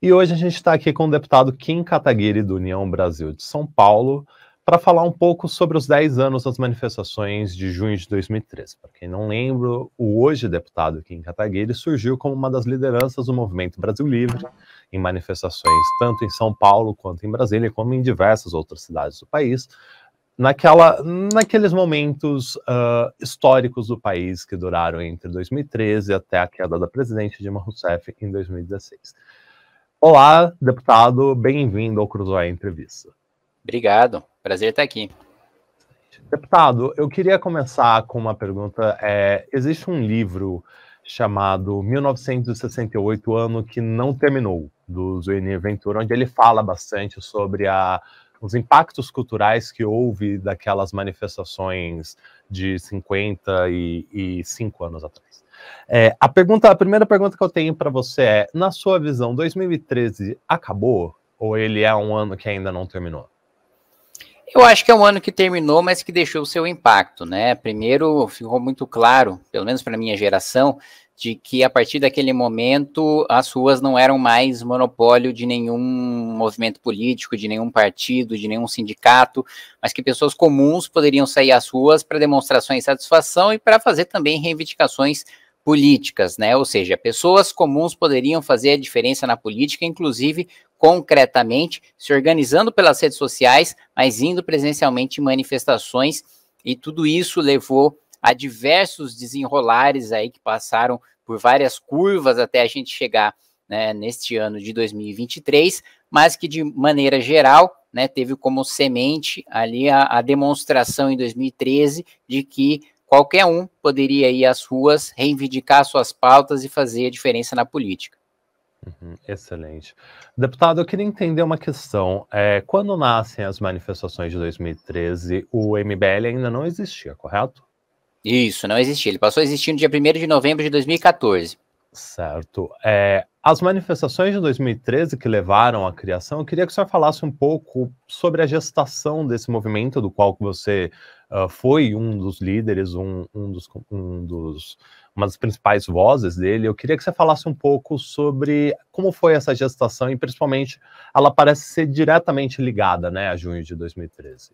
E hoje a gente está aqui com o deputado Kim Kataguiri, do União Brasil de São Paulo, para falar um pouco sobre os 10 anos das manifestações de junho de 2013. Para quem não lembra, o hoje deputado Kim Kataguiri surgiu como uma das lideranças do movimento Brasil Livre, em manifestações tanto em São Paulo, quanto em Brasília, como em diversas outras cidades do país, naquela, naqueles momentos uh, históricos do país que duraram entre 2013 até a queda da presidente Dilma Rousseff em 2016. Olá, deputado, bem-vindo ao Cruzoé Entrevista. Obrigado, prazer estar aqui. Deputado, eu queria começar com uma pergunta. É, existe um livro chamado 1968, Ano que Não Terminou, do Zuini Ventura, onde ele fala bastante sobre a, os impactos culturais que houve daquelas manifestações de 55 anos atrás. É, a, pergunta, a primeira pergunta que eu tenho para você é: na sua visão, 2013 acabou ou ele é um ano que ainda não terminou? Eu acho que é um ano que terminou, mas que deixou o seu impacto, né? Primeiro, ficou muito claro, pelo menos para minha geração, de que a partir daquele momento as ruas não eram mais monopólio de nenhum movimento político, de nenhum partido, de nenhum sindicato, mas que pessoas comuns poderiam sair às ruas para demonstrações de satisfação e para fazer também reivindicações políticas, né? Ou seja, pessoas comuns poderiam fazer a diferença na política, inclusive concretamente, se organizando pelas redes sociais, mas indo presencialmente em manifestações, e tudo isso levou a diversos desenrolares aí que passaram por várias curvas até a gente chegar né, neste ano de 2023, mas que de maneira geral né, teve como semente ali a, a demonstração em 2013 de que qualquer um poderia ir às ruas, reivindicar suas pautas e fazer a diferença na política. Uhum, excelente. Deputado, eu queria entender uma questão. É, quando nascem as manifestações de 2013, o MBL ainda não existia, correto? Isso, não existia. Ele passou a existir no dia 1 de novembro de 2014. Certo. É, as manifestações de 2013 que levaram à criação, eu queria que o senhor falasse um pouco sobre a gestação desse movimento, do qual você uh, foi um dos líderes, um, um, dos, um dos, uma das principais vozes dele. Eu queria que você falasse um pouco sobre como foi essa gestação e, principalmente, ela parece ser diretamente ligada né, a junho de 2013.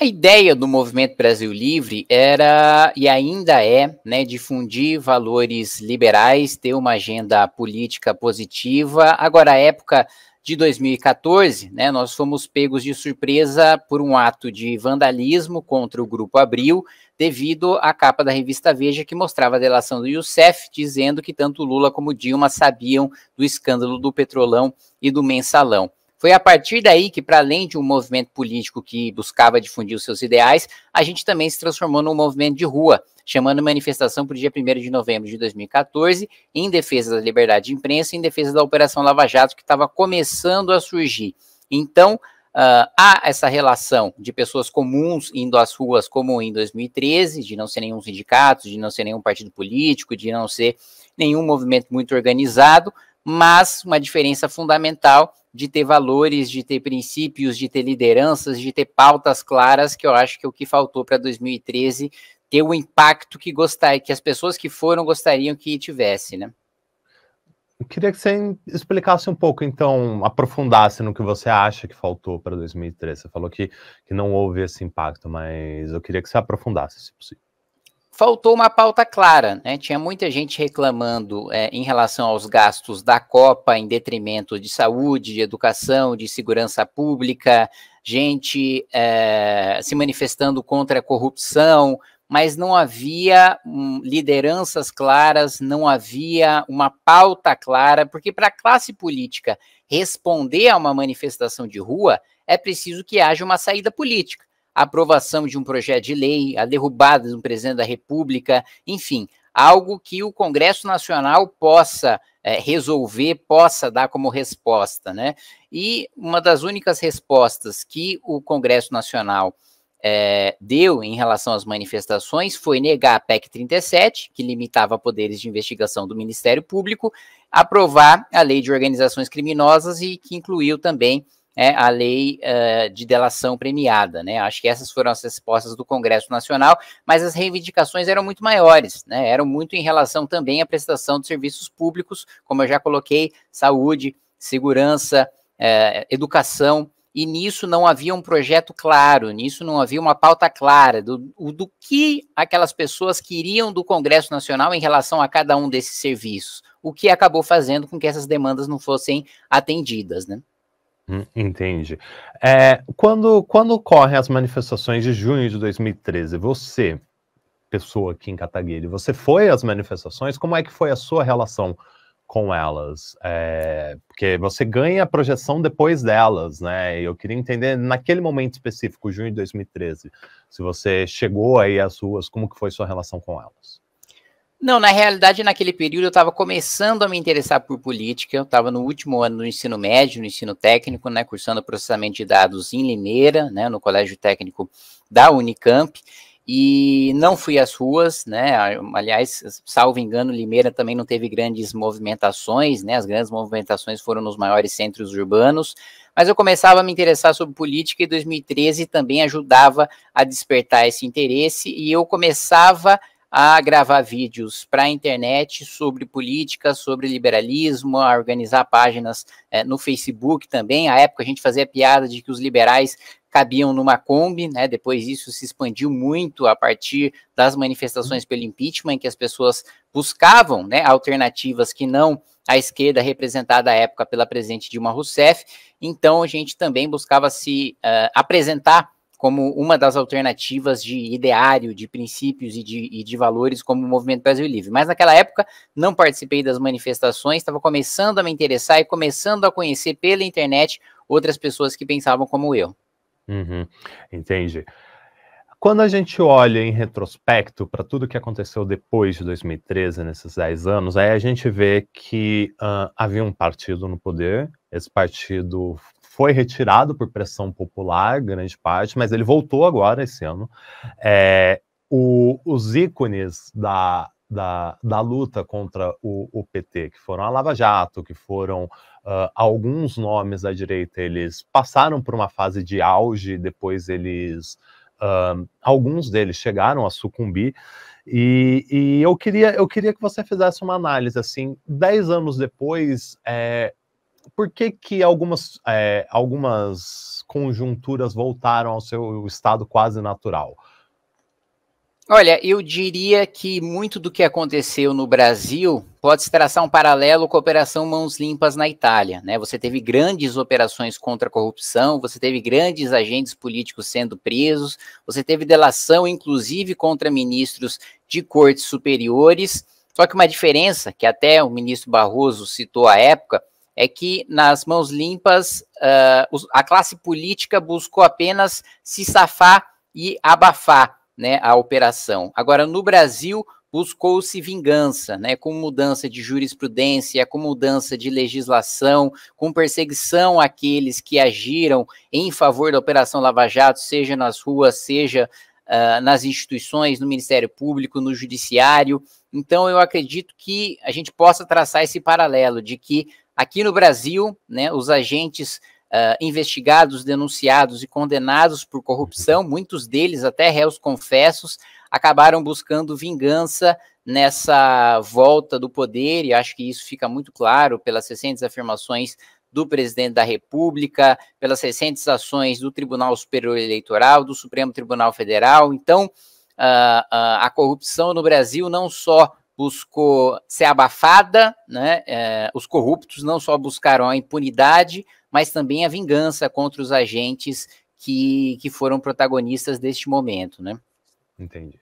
A ideia do Movimento Brasil Livre era e ainda é né, difundir valores liberais, ter uma agenda política positiva. Agora, a época de 2014, né, nós fomos pegos de surpresa por um ato de vandalismo contra o Grupo Abril, devido à capa da revista Veja que mostrava a delação do Youssef, dizendo que tanto Lula como Dilma sabiam do escândalo do Petrolão e do Mensalão. Foi a partir daí que, para além de um movimento político que buscava difundir os seus ideais, a gente também se transformou num movimento de rua, chamando manifestação para o dia 1 de novembro de 2014, em defesa da liberdade de imprensa e em defesa da Operação Lava Jato, que estava começando a surgir. Então, Uh, há essa relação de pessoas comuns indo às ruas, como em 2013, de não ser nenhum sindicato, de não ser nenhum partido político, de não ser nenhum movimento muito organizado, mas uma diferença fundamental de ter valores, de ter princípios, de ter lideranças, de ter pautas claras, que eu acho que é o que faltou para 2013 ter o impacto que gostar, que as pessoas que foram gostariam que tivesse, né? Eu queria que você explicasse um pouco, então, aprofundasse no que você acha que faltou para 2013. Você falou que, que não houve esse impacto, mas eu queria que você aprofundasse, se possível faltou uma pauta clara, né? Tinha muita gente reclamando é, em relação aos gastos da Copa em detrimento de saúde, de educação, de segurança pública, gente é, se manifestando contra a corrupção, mas não havia um, lideranças claras, não havia uma pauta clara, porque para a classe política responder a uma manifestação de rua é preciso que haja uma saída política a aprovação de um projeto de lei, a derrubada de um presidente da República, enfim, algo que o Congresso Nacional possa é, resolver, possa dar como resposta, né? E uma das únicas respostas que o Congresso Nacional é, deu em relação às manifestações foi negar a PEC 37, que limitava poderes de investigação do Ministério Público, aprovar a Lei de Organizações Criminosas e que incluiu também é, a lei uh, de delação premiada. Né? Acho que essas foram as respostas do Congresso Nacional, mas as reivindicações eram muito maiores, né? eram muito em relação também à prestação de serviços públicos, como eu já coloquei, saúde, segurança, uh, educação, e nisso não havia um projeto claro, nisso não havia uma pauta clara do, do que aquelas pessoas queriam do Congresso Nacional em relação a cada um desses serviços, o que acabou fazendo com que essas demandas não fossem atendidas, né? Hum, Entende. É, quando, quando ocorrem as manifestações de junho de 2013, você, pessoa aqui em Cataguiri, você foi às manifestações? Como é que foi a sua relação com elas? É, porque você ganha a projeção depois delas, né? Eu queria entender, naquele momento específico, junho de 2013, se você chegou aí às ruas, como que foi sua relação com elas? Não, na realidade, naquele período eu estava começando a me interessar por política. Eu estava no último ano do ensino médio, no ensino técnico, né, cursando processamento de dados em Limeira, né, no Colégio Técnico da Unicamp. E não fui às ruas, né? Aliás, salvo engano, Limeira também não teve grandes movimentações, né? As grandes movimentações foram nos maiores centros urbanos. Mas eu começava a me interessar sobre política e 2013 também ajudava a despertar esse interesse e eu começava a gravar vídeos para a internet sobre política, sobre liberalismo, a organizar páginas é, no Facebook também. À época a gente fazia piada de que os liberais cabiam numa Kombi, né? Depois isso se expandiu muito a partir das manifestações pelo impeachment, em que as pessoas buscavam né, alternativas que não a esquerda representada à época pela presidente Dilma Rousseff. Então a gente também buscava se uh, apresentar como uma das alternativas de ideário, de princípios e de, e de valores como o Movimento Brasil Livre. Mas naquela época não participei das manifestações, estava começando a me interessar e começando a conhecer pela internet outras pessoas que pensavam como eu. Uhum, entendi. Quando a gente olha em retrospecto para tudo que aconteceu depois de 2013, nesses 10 anos, aí a gente vê que uh, havia um partido no poder, esse partido foi retirado por pressão popular, grande parte, mas ele voltou agora esse ano. É, o, os ícones da, da, da luta contra o, o, PT, que foram a Lava Jato, que foram uh, alguns nomes da direita, eles passaram por uma fase de auge, depois eles. Uh, alguns deles chegaram a sucumbir. E, e, eu, queria, eu queria que você fizesse uma análise assim, dez anos depois, é, por que, que algumas, é, algumas conjunturas voltaram ao seu estado quase natural? Olha, eu diria que muito do que aconteceu no Brasil pode se traçar um paralelo com a Operação Mãos Limpas na Itália. Né? Você teve grandes operações contra a corrupção, você teve grandes agentes políticos sendo presos, você teve delação, inclusive, contra ministros de cortes superiores. Só que uma diferença, que até o ministro Barroso citou à época, é que nas mãos limpas uh, a classe política buscou apenas se safar e abafar né, a operação. Agora, no Brasil, buscou-se vingança, né, com mudança de jurisprudência, com mudança de legislação, com perseguição àqueles que agiram em favor da Operação Lava Jato, seja nas ruas, seja uh, nas instituições, no Ministério Público, no Judiciário. Então, eu acredito que a gente possa traçar esse paralelo de que Aqui no Brasil, né, os agentes uh, investigados, denunciados e condenados por corrupção, muitos deles até réus confessos, acabaram buscando vingança nessa volta do poder, e acho que isso fica muito claro pelas recentes afirmações do presidente da República, pelas recentes ações do Tribunal Superior Eleitoral, do Supremo Tribunal Federal. Então, uh, uh, a corrupção no Brasil não só buscou ser abafada, né? É, os corruptos não só buscaram a impunidade, mas também a vingança contra os agentes que, que foram protagonistas deste momento, né? Entendi.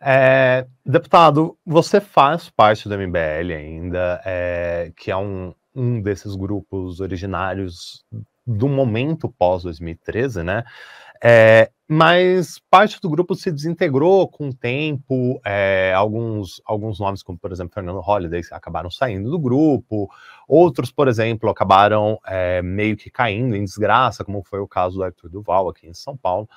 É, deputado, você faz parte do MBL ainda, é, que é um, um desses grupos originários do momento pós-2013, né? É, mas parte do grupo se desintegrou com o tempo. É, alguns, alguns nomes, como por exemplo Fernando Holliday, acabaram saindo do grupo. Outros, por exemplo, acabaram é, meio que caindo em desgraça, como foi o caso do Arthur Duval aqui em São Paulo.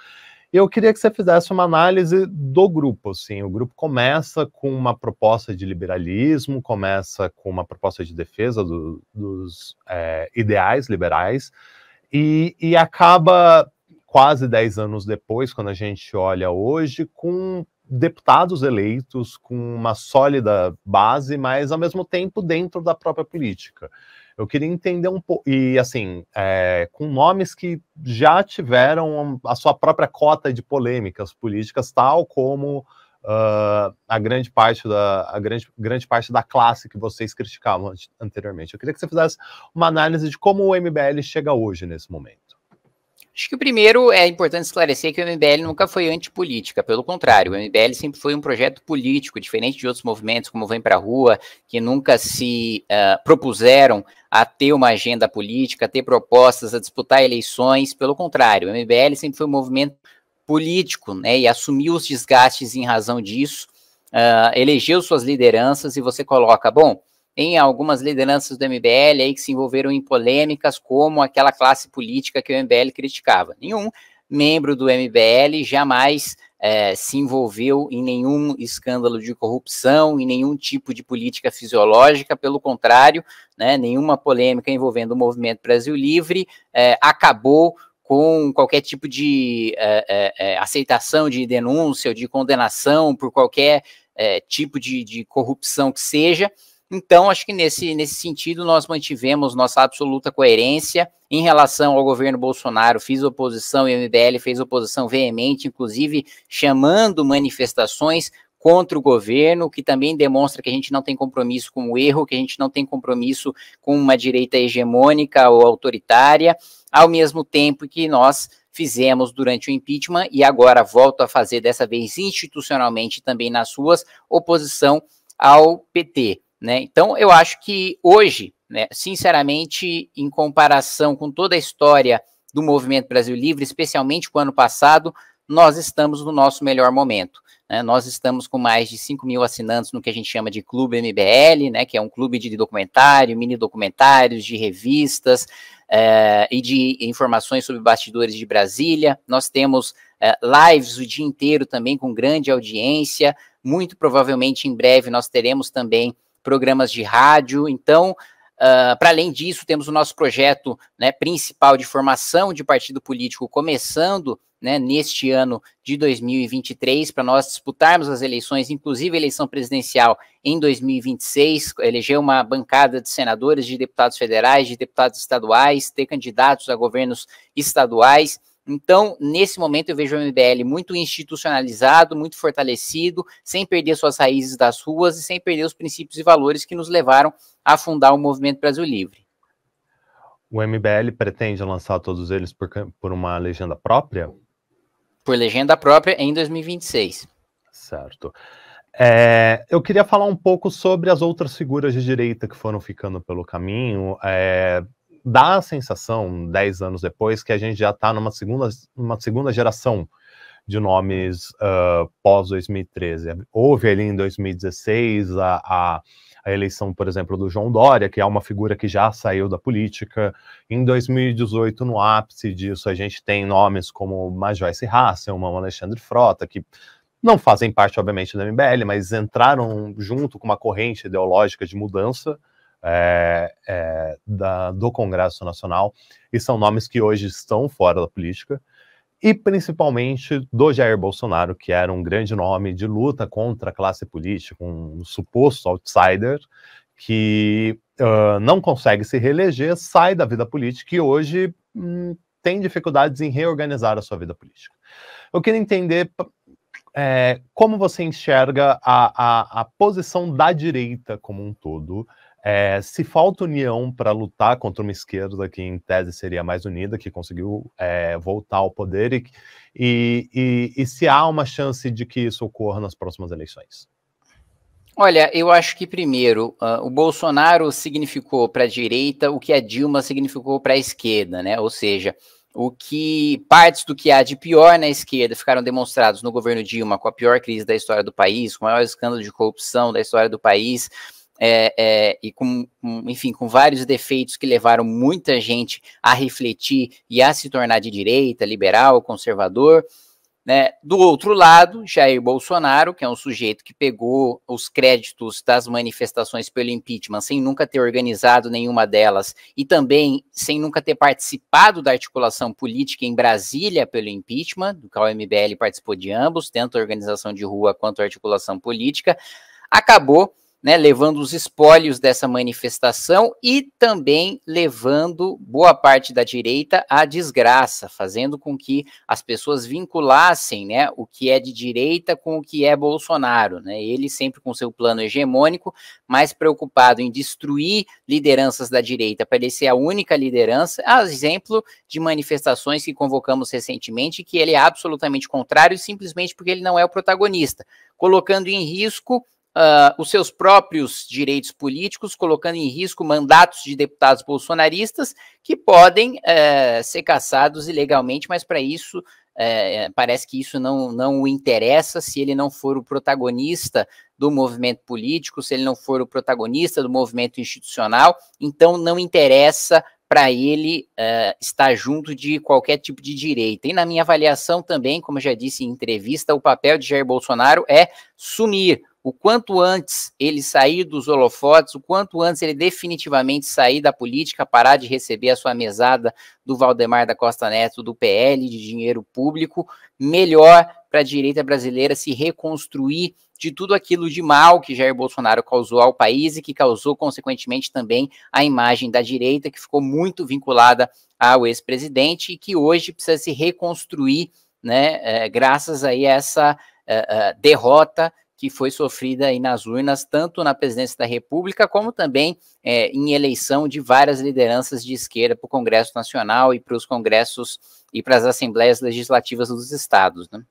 Eu queria que você fizesse uma análise do grupo. Assim, o grupo começa com uma proposta de liberalismo, começa com uma proposta de defesa do, dos é, ideais liberais e, e acaba quase 10 anos depois, quando a gente olha hoje, com deputados eleitos, com uma sólida base, mas ao mesmo tempo dentro da própria política. Eu queria entender um pouco, e assim, é, com nomes que já tiveram a sua própria cota de polêmicas políticas, tal como Uh, a grande parte da a grande, grande parte da classe que vocês criticavam anteriormente. Eu queria que você fizesse uma análise de como o MBL chega hoje nesse momento. Acho que o primeiro é importante esclarecer que o MBL nunca foi antipolítica, pelo contrário, o MBL sempre foi um projeto político, diferente de outros movimentos como Vem para a Rua, que nunca se uh, propuseram a ter uma agenda política, a ter propostas, a disputar eleições, pelo contrário, o MBL sempre foi um movimento político, né, e assumiu os desgastes em razão disso, uh, elegeu suas lideranças e você coloca, bom, em algumas lideranças do MBL aí que se envolveram em polêmicas, como aquela classe política que o MBL criticava. Nenhum membro do MBL jamais é, se envolveu em nenhum escândalo de corrupção, em nenhum tipo de política fisiológica, pelo contrário, né, nenhuma polêmica envolvendo o movimento Brasil Livre é, acabou com qualquer tipo de é, é, é aceitação de denúncia ou de condenação por qualquer é, tipo de, de corrupção que seja. Então, acho que nesse, nesse sentido nós mantivemos nossa absoluta coerência em relação ao governo Bolsonaro. Fiz oposição e o MBL fez oposição veemente, inclusive chamando manifestações contra o governo, que também demonstra que a gente não tem compromisso com o erro, que a gente não tem compromisso com uma direita hegemônica ou autoritária, ao mesmo tempo que nós fizemos durante o impeachment e agora volto a fazer, dessa vez institucionalmente também nas ruas, oposição ao PT. Né? Então, eu acho que hoje, né, sinceramente, em comparação com toda a história do Movimento Brasil Livre, especialmente com o ano passado, nós estamos no nosso melhor momento. Né? Nós estamos com mais de 5 mil assinantes no que a gente chama de Clube MBL, né, que é um clube de documentário, mini documentários, de revistas eh, e de informações sobre bastidores de Brasília. Nós temos eh, lives o dia inteiro também com grande audiência. Muito provavelmente em breve nós teremos também programas de rádio. Então, Uh, ah, Para além disso, temos o nosso projeto né, principal de formação de partido político começando né, neste ano de 2023, para nós disputarmos as eleições, inclusive a eleição presidencial em 2026, eleger uma bancada de senadores, de deputados federais, de deputados estaduais, ter candidatos a governos estaduais. Então, nesse momento, eu vejo o MBL muito institucionalizado, muito fortalecido, sem perder suas raízes das ruas e sem perder os princípios e valores que nos levaram a fundar o Movimento Brasil Livre. O MBL pretende lançar todos eles por, por uma legenda própria? Por legenda própria em 2026. Certo. É, eu queria falar um pouco sobre as outras figuras de direita que foram ficando pelo caminho. É, dá a sensação, 10 anos depois, que a gente já está numa segunda, uma segunda geração de nomes uh, ah, pós-2013. Houve ali em 2016 a, a, a, eleição, por exemplo, do João Dória, que é uma figura que já saiu da política. Em 2018, no ápice disso, a gente tem nomes como Majoyce Hasselman, Alexandre Frota, que não fazem parte, obviamente, da MBL, mas entraram junto com uma corrente ideológica de mudança é, é, da, do Congresso Nacional, e são nomes que hoje estão fora da política, e principalmente do Jair Bolsonaro, que era um grande nome de luta contra a classe política, um suposto outsider que uh, não consegue se reeleger, sai da vida política e hoje hum, tem dificuldades em reorganizar a sua vida política. Eu queria entender é, como você enxerga a, a, a posição da direita como um todo é, se falta união para lutar contra uma esquerda que, em tese, seria mais unida, que conseguiu é, voltar ao poder, e, e, e, se há uma chance de que isso ocorra nas próximas eleições? Olha, eu acho que, primeiro, uh, o Bolsonaro significou para a direita o que a Dilma significou para a esquerda, né? Ou seja, o que partes do que há de pior na esquerda ficaram demonstrados no governo Dilma, com a pior crise da história do país, com o maior escândalo de corrupção da história do país, é, é, e com, enfim, com vários defeitos que levaram muita gente a refletir e a se tornar de direita, liberal, conservador. Né? Do outro lado, Jair Bolsonaro, que é um sujeito que pegou os créditos das manifestações pelo impeachment sem nunca ter organizado nenhuma delas e também sem nunca ter participado da articulação política em Brasília pelo impeachment, do qual o MBL participou de ambos, tanto a organização de rua quanto a articulação política, acabou né, levando os espólios dessa manifestação e também levando boa parte da direita à desgraça, fazendo com que as pessoas vinculassem né, o que é de direita com o que é Bolsonaro. Né? Ele sempre com seu plano hegemônico, mais preocupado em destruir lideranças da direita para ele ser a única liderança, a exemplo de manifestações que convocamos recentemente, que ele é absolutamente contrário, simplesmente porque ele não é o protagonista, colocando em risco uh, os seus próprios direitos políticos, colocando em risco mandatos de deputados bolsonaristas que podem uh, ser caçados ilegalmente, mas para isso é, parece que isso não, não o interessa se ele não for o protagonista do movimento político, se ele não for o protagonista do movimento institucional, então não interessa para ele estar junto de qualquer tipo de direita. E na minha avaliação também, como eu já disse em entrevista, o papel de Jair Bolsonaro é sumir o quanto antes ele sair dos holofotes, o quanto antes ele definitivamente sair da política, parar de receber a sua mesada do Valdemar da Costa Neto, do PL, de dinheiro público, melhor para a direita brasileira se reconstruir de tudo aquilo de mal que Jair Bolsonaro causou ao país e que causou, consequentemente, também a imagem da direita, que ficou muito vinculada ao ex-presidente e que hoje precisa se reconstruir, né, é, graças aí a essa é, é, derrota que foi sofrida aí nas urnas, tanto na presidência da República, como também é, em eleição de várias lideranças de esquerda para o Congresso Nacional e para os congressos e para as assembleias legislativas dos estados. Né?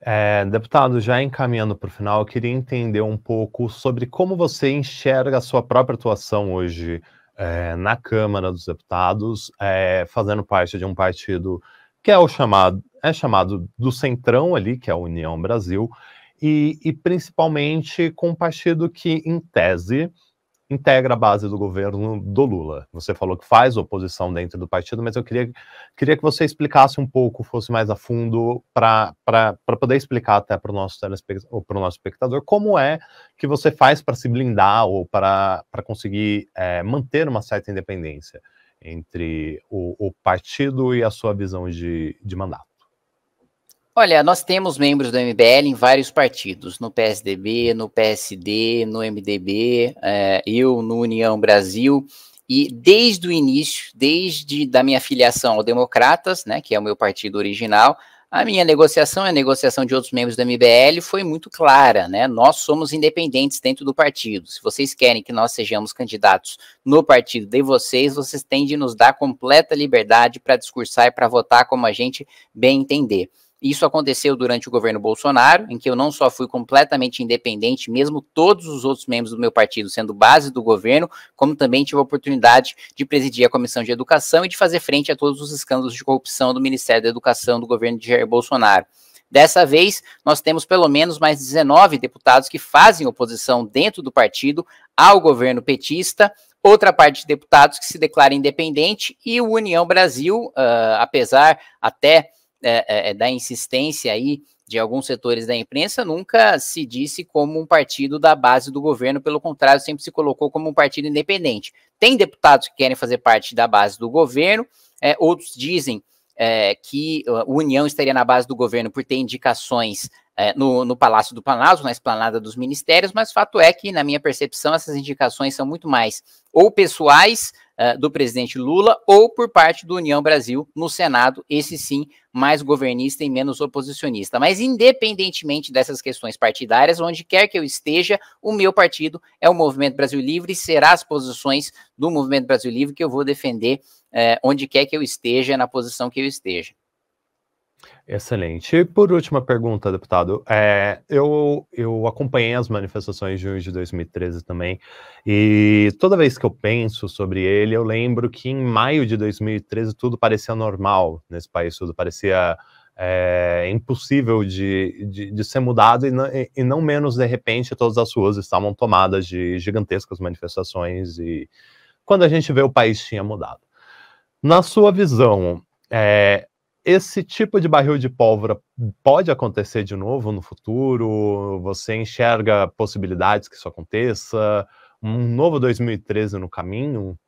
É, deputado, já encaminhando para o final, eu queria entender um pouco sobre como você enxerga a sua própria atuação hoje é, na Câmara dos Deputados, é, fazendo parte de um partido que é o chamado, é chamado do Centrão ali, que é a União Brasil, e, e principalmente com o partido que, em tese, integra a base do governo do Lula. Você falou que faz oposição dentro do partido, mas eu queria, queria que você explicasse um pouco, fosse mais a fundo, para poder explicar até para o nosso, o nosso espectador como é que você faz para se blindar ou para conseguir é, manter uma certa independência entre o, o partido e a sua visão de, de mandato? Olha, nós temos membros do MBL em vários partidos, no PSDB, no PSD, no MDB, é, eh, eu no União Brasil, e desde o início, desde da minha filiação ao Democratas, né, que é o meu partido original, a minha negociação e a negociação de outros membros do MBL foi muito clara, né? Nós somos independentes dentro do partido. Se vocês querem que nós sejamos candidatos no partido de vocês, vocês têm de nos dar completa liberdade para discursar e para votar como a gente bem entender. Isso aconteceu durante o governo Bolsonaro, em que eu não só fui completamente independente, mesmo todos os outros membros do meu partido sendo base do governo, como também tive a oportunidade de presidir a Comissão de Educação e de fazer frente a todos os escândalos de corrupção do Ministério da Educação do governo de Jair Bolsonaro. Dessa vez, nós temos pelo menos mais 19 deputados que fazem oposição dentro do partido ao governo petista, outra parte de deputados que se declara independente e o União Brasil, uh, apesar até é, é, é, da insistência aí de alguns setores da imprensa, nunca se disse como um partido da base do governo, pelo contrário, sempre se colocou como um partido independente. Tem deputados que querem fazer parte da base do governo, é, outros dizem é, que uh, a União estaria na base do governo por ter indicações é, no, no, Palácio do Planalto, na esplanada dos ministérios, mas fato é que, na minha percepção, essas indicações são muito mais ou pessoais uh, do presidente Lula ou por parte do União Brasil no Senado, esse sim mais governista e menos oposicionista. Mas independentemente dessas questões partidárias, onde quer que eu esteja, o meu partido é o Movimento Brasil Livre e será as posições do Movimento Brasil Livre que eu vou defender uh, onde quer que eu esteja, na posição que eu esteja. Excelente. E por última pergunta, deputado. É, eu, eu acompanhei as manifestações de junho de 2013 também, e toda vez que eu penso sobre ele, eu lembro que em maio de 2013 tudo parecia normal nesse país, tudo parecia é, impossível de, de, de, ser mudado, e não, e não menos de repente todas as ruas estavam tomadas de gigantescas manifestações, e quando a gente vê o país tinha mudado. Na sua visão, é, esse tipo de barril de pólvora pode acontecer de novo no futuro? Você enxerga possibilidades que isso aconteça? Um novo 2013 no caminho?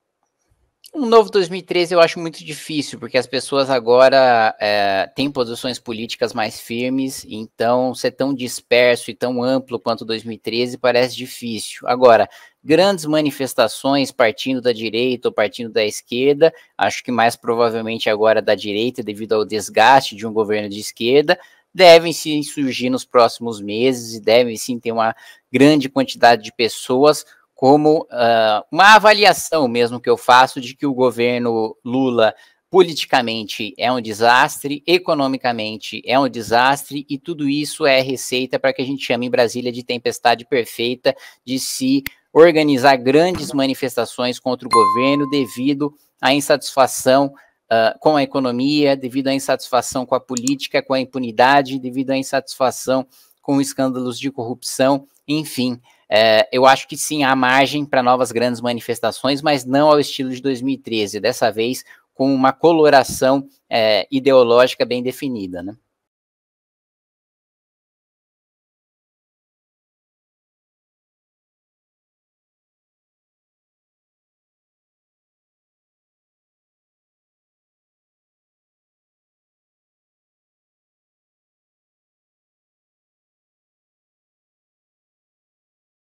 Um novo 2013 eu acho muito difícil, porque as pessoas agora é, têm posições políticas mais firmes, então ser tão disperso e tão amplo quanto 2013 parece difícil. Agora, grandes manifestações partindo da direita ou partindo da esquerda, acho que mais provavelmente agora da direita, devido ao desgaste de um governo de esquerda, devem se surgir nos próximos meses e devem sim ter uma grande quantidade de pessoas como uh, uma avaliação mesmo que eu faço de que o governo Lula politicamente é um desastre, economicamente é um desastre, e tudo isso é receita para que a gente chame em Brasília de tempestade perfeita, de se organizar grandes manifestações contra o governo devido à insatisfação uh, com a economia, devido à insatisfação com a política, com a impunidade, devido à insatisfação com escândalos de corrupção, enfim. É, eu acho que sim, há margem para novas grandes manifestações, mas não ao estilo de 2013, dessa vez com uma coloração é, ideológica bem definida, né?